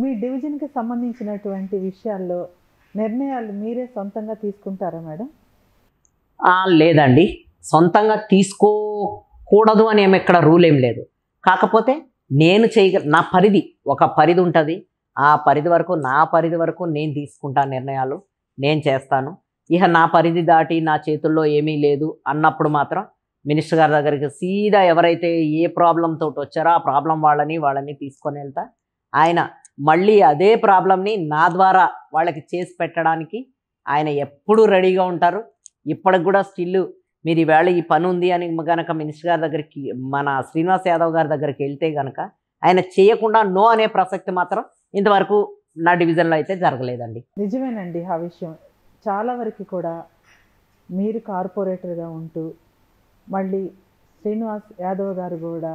మీ డివిజన్కి సంబంధించినటువంటి విషయాల్లో నిర్ణయాలు మీరే సొంతంగా తీసుకుంటారా మేడం లేదండి సొంతంగా తీసుకోకూడదు అని ఏమి ఇక్కడ రూల్ ఏం లేదు కాకపోతే నేను చేయగల నా పరిధి ఒక పరిధి ఉంటుంది ఆ పరిధి వరకు నా పరిధి వరకు నేను తీసుకుంటాను నిర్ణయాలు నేను చేస్తాను ఇక నా పరిధి దాటి నా చేతుల్లో ఏమీ లేదు అన్నప్పుడు మాత్రం మినిస్టర్ గారి దగ్గరికి సీదా ఎవరైతే ఏ ప్రాబ్లం తోటి వచ్చారో ఆ ప్రాబ్లం వాళ్ళని వాళ్ళని తీసుకొని వెళ్తా ఆయన మళ్ళీ అదే ప్రాబ్లమ్ని నా ద్వారా వాళ్ళకి చేసి పెట్టడానికి ఆయన ఎప్పుడూ రెడీగా ఉంటారు ఇప్పటికి కూడా స్టిల్ మీరు ఈవేళ ఈ పని ఉంది అని కనుక మినిస్టర్ గారి దగ్గరికి మన శ్రీనివాస్ యాదవ్ గారి దగ్గరికి వెళ్తే కనుక ఆయన చేయకుండా నో అనే ప్రసక్తి మాత్రం ఇంతవరకు నా డివిజన్లో అయితే జరగలేదండి నిజమేనండి ఆ విషయం చాలా వరకు కూడా మీరు కార్పొరేటర్గా ఉంటూ మళ్ళీ శ్రీనివాస్ యాదవ్ గారు కూడా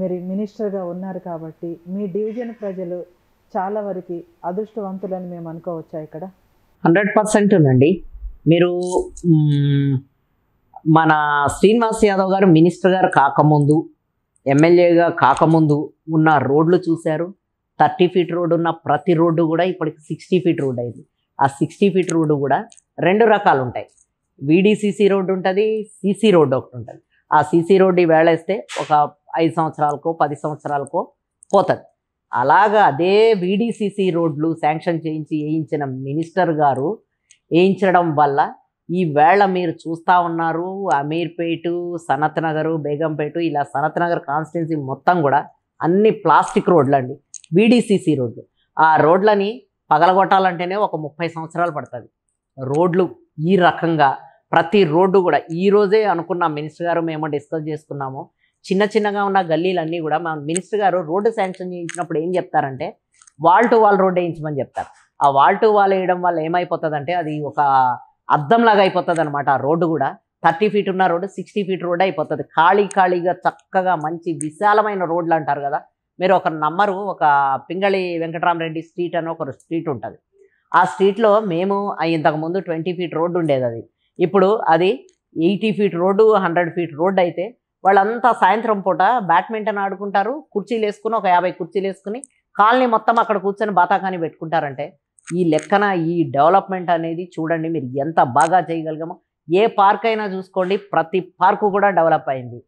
మీరు మినిస్టర్గా ఉన్నారు కాబట్టి మీ డివిజన్ ప్రజలు చాలా వరకు అదృష్టవంతులని మేము అనుకోవచ్చా ఇక్కడ హండ్రెడ్ పర్సెంట్ ఉందండి మీరు మన శ్రీనివాస్ యాదవ్ గారు మినిస్టర్ గారు కాకముందు ఎమ్మెల్యేగా కాకముందు ఉన్న రోడ్లు చూశారు థర్టీ ఫీట్ రోడ్డు ఉన్న ప్రతి రోడ్డు కూడా ఇప్పటికి సిక్స్టీ ఫీట్ రోడ్ అయింది ఆ సిక్స్టీ ఫీట్ రోడ్డు కూడా రెండు రకాలు ఉంటాయి వీడిసిసి రోడ్డు ఉంటుంది సీసీ రోడ్డు ఒకటి ఉంటుంది ఆ సీసీ రోడ్డు వేళేస్తే ఒక ఐదు సంవత్సరాలకో పది సంవత్సరాలకో పోతుంది అలాగా అదే వీడిసిసి రోడ్లు శాంక్షన్ చేయించి వేయించిన మినిస్టర్ గారు వేయించడం వల్ల ఈ వేళ మీరు చూస్తూ ఉన్నారు అమీర్పేటు సనత్ నగరు బేగంపేట ఇలా సనత్ నగర్ కాన్స్టిట్యున్సీ మొత్తం కూడా అన్ని ప్లాస్టిక్ రోడ్లు అండి వీడిసిసి రోడ్లు ఆ రోడ్లని పగలగొట్టాలంటేనే ఒక ముప్పై సంవత్సరాలు పడుతుంది రోడ్లు ఈ రకంగా ప్రతి రోడ్డు కూడా ఈరోజే అనుకున్న మినిస్టర్ గారు మేము డిస్కస్ చేసుకున్నాము చిన్న చిన్నగా ఉన్న గల్లీలన్నీ కూడా మా మినిస్టర్ గారు రోడ్డు శాంక్షన్ చేయించినప్పుడు ఏం చెప్తారంటే వాల్ టు వాల్ రోడ్ వేయించమని చెప్తారు ఆ వాల్ టు వాల్ వేయడం వల్ల ఏమైపోతుందంటే అది ఒక అద్దంలాగా అయిపోతుంది అనమాట ఆ రోడ్డు కూడా థర్టీ ఫీట్ ఉన్న రోడ్డు సిక్స్టీ ఫీట్ రోడ్ అయిపోతుంది ఖాళీ ఖాళీగా చక్కగా మంచి విశాలమైన రోడ్లు అంటారు కదా మీరు ఒక నంబరు ఒక పింగళి వెంకటరామరెడ్డి స్ట్రీట్ అని ఒక స్ట్రీట్ ఉంటుంది ఆ స్ట్రీట్లో మేము ఇంతకుముందు ట్వంటీ ఫీట్ రోడ్డు ఉండేది అది ఇప్పుడు అది eighty feet road hundred feet road అయితే వాళ్ళంతా సాయంత్రం పూట బ్యాడ్మింటన్ ఆడుకుంటారు కుర్చీలు వేసుకుని ఒక యాభై కుర్చీలు వేసుకుని కాలనీ మొత్తం అక్కడ కూర్చొని బాతాకాని పెట్టుకుంటారంటే ఈ లెక్కన ఈ డెవలప్మెంట్ అనేది చూడండి మీరు ఎంత బాగా చేయగలిగామో ఏ పార్క్ అయినా చూసుకోండి ప్రతి పార్కు కూడా డెవలప్ అయింది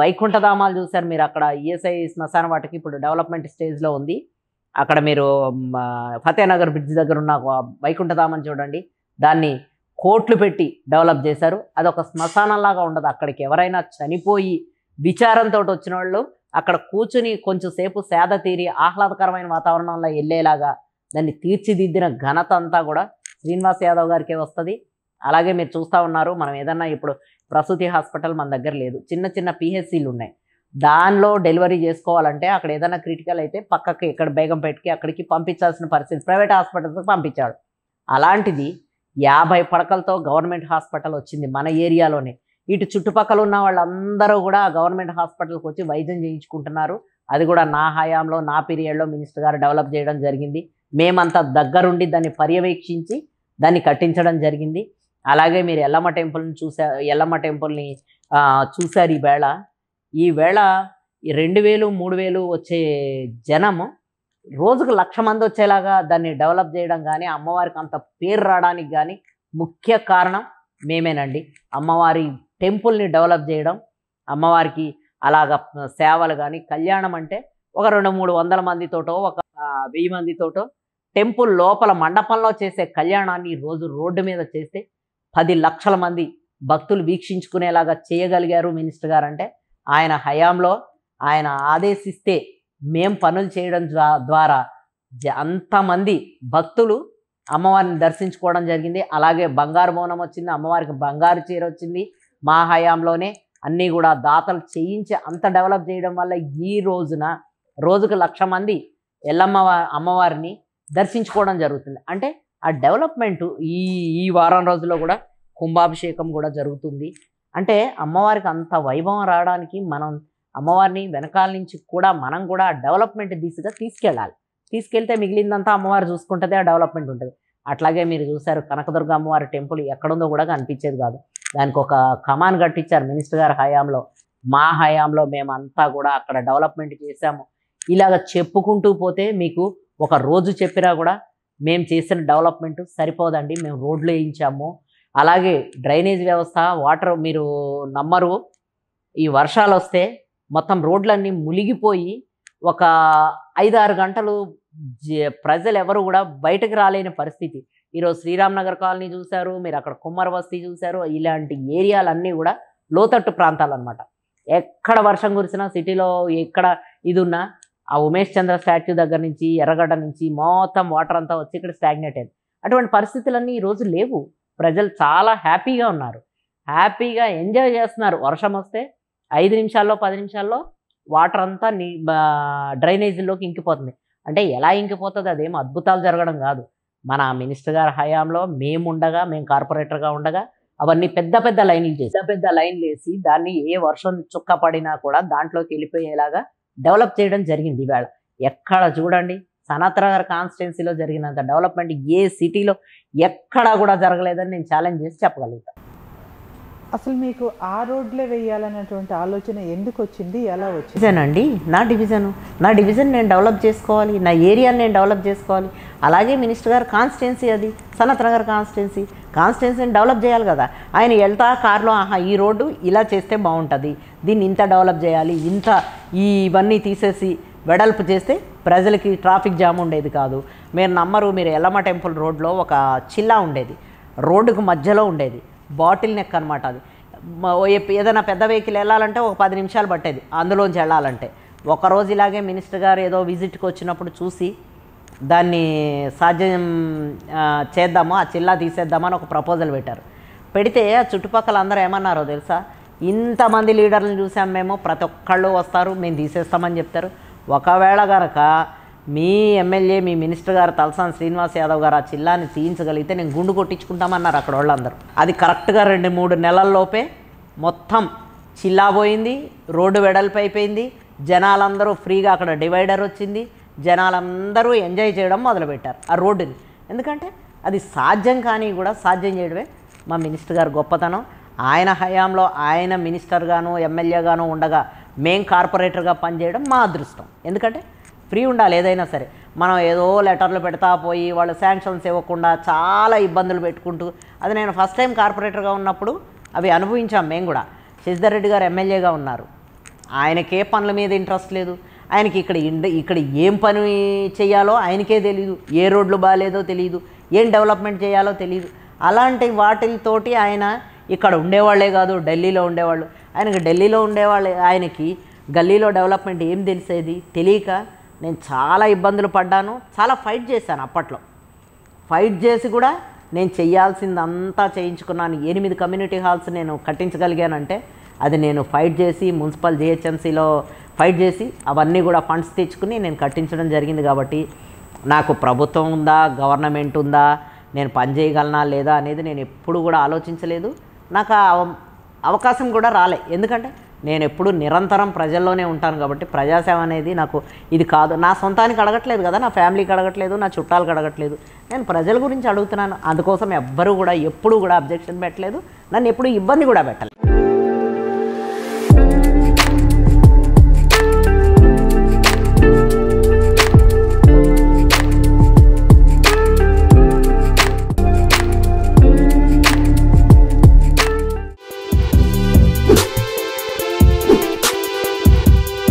వైకుంఠధామాలు చూశారు మీరు అక్కడ ఈఎస్ఐ శ్మశాన వాటికి ఇప్పుడు డెవలప్మెంట్ స్టేజ్లో ఉంది అక్కడ మీరు ఫతేనగర్ బ్రిడ్జ్ దగ్గర ఉన్న వైకుంఠధామం చూడండి దాన్ని కోట్లు పెట్టి డెవలప్ చేశారు అదొక శ్మశానంలాగా ఉండదు అక్కడికి ఎవరైనా చనిపోయి విచారంతో వచ్చిన వాళ్ళు అక్కడ కూర్చుని కొంచెంసేపు సేద తీరి ఆహ్లాదకరమైన వాతావరణంలో వెళ్ళేలాగా దాన్ని తీర్చిదిద్దిన ఘనత అంతా కూడా శ్రీనివాస్ యాదవ్ గారికే వస్తుంది అలాగే మీరు చూస్తూ ఉన్నారు మనం ఏదన్నా ఇప్పుడు ప్రసూతి హాస్పిటల్ మన దగ్గర లేదు చిన్న చిన్న పిహెచ్సీలు ఉన్నాయి దానిలో డెలివరీ చేసుకోవాలంటే అక్కడ ఏదైనా క్రిటికల్ అయితే పక్కకి ఇక్కడ బేగంపేటకి అక్కడికి పంపించాల్సిన పరిస్థితి ప్రైవేట్ హాస్పిటల్స్కి పంపించాడు అలాంటిది యాభై పడకలతో గవర్నమెంట్ హాస్పిటల్ వచ్చింది మన ఏరియాలోనే ఇటు చుట్టుపక్కల ఉన్న వాళ్ళందరూ కూడా గవర్నమెంట్ హాస్పిటల్కి వచ్చి వైద్యం చేయించుకుంటున్నారు అది కూడా నా హయాంలో నా పీరియడ్లో మినిస్టర్ గారు డెవలప్ చేయడం జరిగింది మేమంతా దగ్గరుండి దాన్ని పర్యవేక్షించి దాన్ని కట్టించడం జరిగింది అలాగే మీరు ఎల్లమ్మ టెంపుల్ని చూసా ఎల్లమ్మ టెంపుల్ని చూశారు ఈవేళ ఈవేళ రెండు వేలు మూడు వేలు వచ్చే జనము రోజుకు లక్ష మంది వచ్చేలాగా దాన్ని డెవలప్ చేయడం కానీ అమ్మవారికి అంత పేరు రావడానికి కానీ ముఖ్య కారణం మేమేనండి అమ్మవారి టెంపుల్ని డెవలప్ చేయడం అమ్మవారికి అలాగ సేవలు కానీ కళ్యాణం అంటే ఒక రెండు మూడు వందల మందితోటో ఒక వెయ్యి మందితోటో టెంపుల్ లోపల మండపంలో చేసే కళ్యాణాన్ని రోజు రోడ్డు మీద చేస్తే పది లక్షల మంది భక్తులు వీక్షించుకునేలాగా చేయగలిగారు మినిస్టర్ గారు అంటే ఆయన హయాంలో ఆయన ఆదేశిస్తే మేం పనులు చేయడం ద్వారా అంతమంది భక్తులు అమ్మవారిని దర్శించుకోవడం జరిగింది అలాగే బంగారు భవనం వచ్చింది అమ్మవారికి బంగారు చీర వచ్చింది మా హయాంలోనే అన్నీ కూడా దాతలు చేయించి అంత డెవలప్ చేయడం వల్ల ఈ రోజున రోజుకు లక్ష మంది ఎల్లమ్మ అమ్మవారిని దర్శించుకోవడం జరుగుతుంది అంటే ఆ డెవలప్మెంట్ ఈ ఈ వారం రోజుల్లో కూడా కుంభాభిషేకం కూడా జరుగుతుంది అంటే అమ్మవారికి అంత వైభవం రావడానికి మనం అమ్మవారిని వెనకాల నుంచి కూడా మనం కూడా డెవలప్మెంట్ దిశగా తీసుకెళ్ళాలి తీసుకెళ్తే మిగిలిందంతా అమ్మవారు చూసుకుంటుంది ఆ డెవలప్మెంట్ ఉంటుంది అట్లాగే మీరు చూశారు కనకదుర్గ అమ్మవారి టెంపుల్ ఎక్కడుందో కూడా కనిపించేది కాదు దానికి ఒక కమాన్ కట్టించారు మినిస్టర్ గారి హయాంలో మా హయాంలో మేమంతా కూడా అక్కడ డెవలప్మెంట్ చేశాము ఇలాగ చెప్పుకుంటూ పోతే మీకు ఒక రోజు చెప్పినా కూడా మేము చేసిన డెవలప్మెంట్ సరిపోదండి మేము రోడ్లు వేయించాము అలాగే డ్రైనేజ్ వ్యవస్థ వాటర్ మీరు నమ్మరు ఈ వర్షాలు వస్తే మొత్తం రోడ్లన్నీ మునిగిపోయి ఒక ఐదారు గంటలు ప్రజలు ఎవరు కూడా బయటకు రాలేని పరిస్థితి ఈరోజు శ్రీరామ్నగర్ కాలనీ చూశారు మీరు అక్కడ కుమ్మర బస్తీ చూశారు ఇలాంటి ఏరియాలన్నీ కూడా లోతట్టు ప్రాంతాలు అనమాట ఎక్కడ వర్షం కురిసినా సిటీలో ఎక్కడ ఇది ఉన్నా ఆ ఉమేష్ చంద్ర స్టాట్యూ దగ్గర నుంచి ఎర్రగడ్డ నుంచి మొత్తం వాటర్ అంతా వచ్చి ఇక్కడ స్టాగ్నేట్ అయింది అటువంటి పరిస్థితులన్నీ ఈరోజు లేవు ప్రజలు చాలా హ్యాపీగా ఉన్నారు హ్యాపీగా ఎంజాయ్ చేస్తున్నారు వర్షం వస్తే ఐదు నిమిషాల్లో పది నిమిషాల్లో వాటర్ అంతా నీ డ్రైనేజీలోకి ఇంకిపోతుంది అంటే ఎలా ఇంకిపోతుంది అదేం అద్భుతాలు జరగడం కాదు మన మినిస్టర్ గారి హయాంలో మేము ఉండగా మేము కార్పొరేటర్గా ఉండగా అవన్నీ పెద్ద పెద్ద లైన్లు చేసి పెద్ద పెద్ద లైన్లు వేసి దాన్ని ఏ వర్షం చుక్క పడినా కూడా దాంట్లోకి వెళ్ళిపోయేలాగా డెవలప్ చేయడం జరిగింది ఇవాళ ఎక్కడ చూడండి గారి కాన్స్టిట్యున్సీలో జరిగినంత డెవలప్మెంట్ ఏ సిటీలో ఎక్కడా కూడా జరగలేదని నేను ఛాలెంజ్ చేసి చెప్పగలుగుతాను అసలు మీకు ఆ రోడ్లే వేయాలనేటువంటి ఆలోచన ఎందుకు వచ్చింది ఎలా వచ్చింది డివిజన్ అండి నా డివిజన్ నా డివిజన్ నేను డెవలప్ చేసుకోవాలి నా ఏరియాని నేను డెవలప్ చేసుకోవాలి అలాగే మినిస్టర్ గారు కాన్స్టిట్యున్సీ అది సనత్ నగర్ కాన్స్టిట్యున్సీ కాన్స్టిట్యున్సీని డెవలప్ చేయాలి కదా ఆయన వెళ్తా కారులో ఆహా ఈ రోడ్డు ఇలా చేస్తే బాగుంటుంది దీన్ని ఇంత డెవలప్ చేయాలి ఇంత ఈ ఇవన్నీ తీసేసి వెడల్పు చేస్తే ప్రజలకి ట్రాఫిక్ జామ్ ఉండేది కాదు మీరు నమ్మరు మీరు ఎల్లమ్మ టెంపుల్ రోడ్లో ఒక చిల్లా ఉండేది రోడ్డుకు మధ్యలో ఉండేది బాటిల్ నెక్ అనమాట అది ఏదైనా పెద్ద వెహికల్ వెళ్ళాలంటే ఒక పది నిమిషాలు పట్టేది అందులోంచి వెళ్ళాలంటే ఒకరోజు ఇలాగే మినిస్టర్ గారు ఏదో విజిట్కి వచ్చినప్పుడు చూసి దాన్ని సాధ్యం చేద్దాము ఆ చిల్లా తీసేద్దామని ఒక ప్రపోజల్ పెట్టారు పెడితే చుట్టుపక్కల అందరూ ఏమన్నారో తెలుసా ఇంతమంది లీడర్లను చూసాం మేము ప్రతి ఒక్కళ్ళు వస్తారు మేము తీసేస్తామని చెప్తారు ఒకవేళ కనుక మీ ఎమ్మెల్యే మీ మినిస్టర్ గారు తలసాని శ్రీనివాస్ యాదవ్ గారు ఆ చిల్లాన్ని తీయించగలిగితే నేను గుండు కొట్టించుకుంటామన్నారు అక్కడ వాళ్ళందరూ అది కరెక్ట్గా రెండు మూడు నెలల్లోపే మొత్తం చిల్లా పోయింది రోడ్డు వెడల్పు అయిపోయింది జనాలందరూ ఫ్రీగా అక్కడ డివైడర్ వచ్చింది జనాలందరూ ఎంజాయ్ చేయడం మొదలుపెట్టారు ఆ రోడ్డుని ఎందుకంటే అది సాధ్యం కానీ కూడా సాధ్యం చేయడమే మా మినిస్టర్ గారు గొప్పతనం ఆయన హయాంలో ఆయన మినిస్టర్గాను ఎమ్మెల్యేగాను ఉండగా మేం కార్పొరేటర్గా పనిచేయడం మా అదృష్టం ఎందుకంటే ఫ్రీ ఉండాలి ఏదైనా సరే మనం ఏదో లెటర్లు పెడతా పోయి వాళ్ళు శాంక్షన్స్ ఇవ్వకుండా చాలా ఇబ్బందులు పెట్టుకుంటూ అది నేను ఫస్ట్ టైం కార్పొరేటర్గా ఉన్నప్పుడు అవి అనుభవించాం మేము కూడా శశిధర్ రెడ్డి గారు ఎమ్మెల్యేగా ఉన్నారు ఆయనకే పనుల మీద ఇంట్రెస్ట్ లేదు ఆయనకి ఇక్కడ ఇక్కడ ఏం పని చేయాలో ఆయనకే తెలియదు ఏ రోడ్లు బాగాలేదో తెలియదు ఏం డెవలప్మెంట్ చేయాలో తెలియదు అలాంటి వాటితోటి ఆయన ఇక్కడ ఉండేవాళ్లే కాదు ఢిల్లీలో ఉండేవాళ్ళు ఆయనకి ఢిల్లీలో ఉండేవాళ్ళు ఆయనకి గల్లీలో డెవలప్మెంట్ ఏం తెలిసేది తెలియక నేను చాలా ఇబ్బందులు పడ్డాను చాలా ఫైట్ చేశాను అప్పట్లో ఫైట్ చేసి కూడా నేను చేయాల్సిందంతా చేయించుకున్నాను ఎనిమిది కమ్యూనిటీ హాల్స్ నేను కట్టించగలిగానంటే అది నేను ఫైట్ చేసి మున్సిపల్ జిహెచ్ఎంసీలో ఫైట్ చేసి అవన్నీ కూడా ఫండ్స్ తెచ్చుకుని నేను కట్టించడం జరిగింది కాబట్టి నాకు ప్రభుత్వం ఉందా గవర్నమెంట్ ఉందా నేను పని చేయగలనా లేదా అనేది నేను ఎప్పుడు కూడా ఆలోచించలేదు నాకు అవకాశం కూడా రాలే ఎందుకంటే నేను ఎప్పుడు నిరంతరం ప్రజల్లోనే ఉంటాను కాబట్టి ప్రజాసేవ అనేది నాకు ఇది కాదు నా సొంతానికి అడగట్లేదు కదా నా ఫ్యామిలీకి అడగట్లేదు నా చుట్టాలకు అడగట్లేదు నేను ప్రజల గురించి అడుగుతున్నాను అందుకోసం ఎవ్వరూ కూడా ఎప్పుడూ కూడా అబ్జెక్షన్ పెట్టలేదు నన్ను ఎప్పుడు ఇబ్బంది కూడా పెట్టలేదు